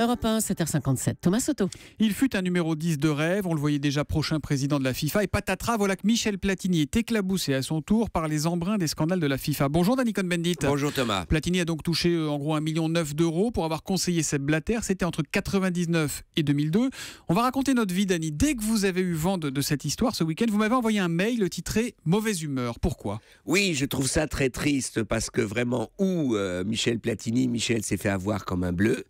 Europe 1, 7h57. Thomas Soto. Il fut un numéro 10 de rêve. On le voyait déjà prochain président de la FIFA. Et patatras, voilà que Michel Platini est éclaboussé à son tour par les embruns des scandales de la FIFA. Bonjour Danny Cohn-Bendit. Bonjour Thomas. Platini a donc touché euh, en gros 1,9 million d'euros pour avoir conseillé cette Blatter. C'était entre 1999 et 2002. On va raconter notre vie, Danny. Dès que vous avez eu vent de, cette histoire ce week-end, vous m'avez envoyé un mail titré Mauvaise humeur. Pourquoi Oui, je trouve ça très triste parce que vraiment, où euh, Michel Platini, Michel s'est fait avoir comme un bleu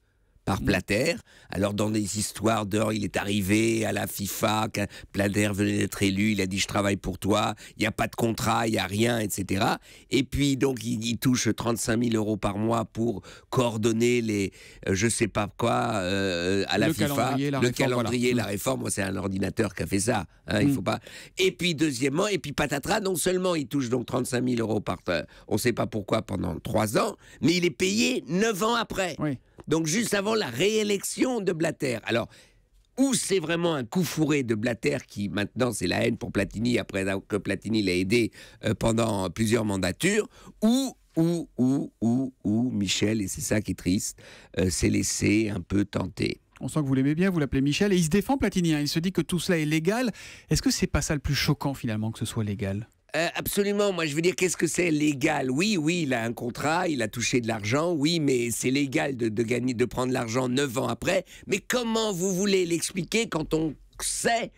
par Platter. Alors dans des histoires d'or, il est arrivé à la FIFA, Plater venait d'être élu, il a dit je travaille pour toi, il n'y a pas de contrat, il n'y a rien, etc. Et puis donc il, touche 35 000 euros par mois pour coordonner les, euh, je sais pas quoi, euh, à la le FIFA, le calendrier, la réforme. C'est un ordinateur qui a fait ça. Hein, mm. faut pas. Et puis deuxièmement, et puis patatras, non seulement il touche donc 35 000 euros par, euh, on ne sait pas pourquoi pendant trois ans, mais il est payé neuf ans après donc juste avant la réélection de Blatter. Alors, ou c'est vraiment un coup fourré de Blatter qui maintenant c'est la haine pour Platini après que Platini l'a aidé euh, pendant plusieurs mandatures, ou ou ou ou ou Michel et c'est ça qui est triste euh, s'est laissé un peu tenter. On sent que vous l'aimez bien, vous l'appelez Michel et il se défend Platini. Hein. il se dit que tout cela est légal. Est-ce que c'est pas ça le plus choquant finalement que ce soit légal euh, absolument. Moi, je veux dire, qu'est-ce que c'est légal Oui, oui, il a un contrat, il a touché de l'argent, oui, mais c'est légal de, de, gagner, de prendre l'argent neuf ans après. Mais comment vous voulez l'expliquer quand on sait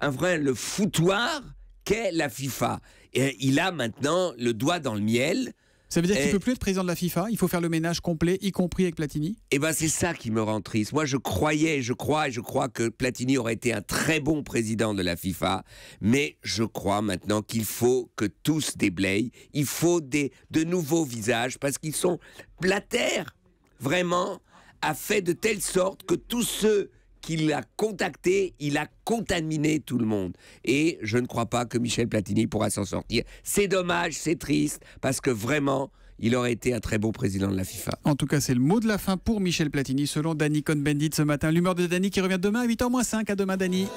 un vrai le foutoir qu'est la FIFA Et euh, Il a maintenant le doigt dans le miel. Ça veut dire qu'il ne peut plus être président de la FIFA Il faut faire le ménage complet, y compris avec Platini Eh bien, c'est ça qui me rend triste. Moi, je croyais, je crois, je crois que Platini aurait été un très bon président de la FIFA. Mais je crois maintenant qu'il faut que tous déblayent. Il faut des, de nouveaux visages parce qu'ils sont. La Terre, vraiment, a fait de telle sorte que tous ceux il a contacté, il a contaminé tout le monde. Et je ne crois pas que Michel Platini pourra s'en sortir. C'est dommage, c'est triste, parce que vraiment, il aurait été un très beau président de la FIFA. En tout cas, c'est le mot de la fin pour Michel Platini, selon Danny Cohn-Bendit ce matin. L'humeur de Danny qui revient demain à 8h moins 5. À demain, Danny.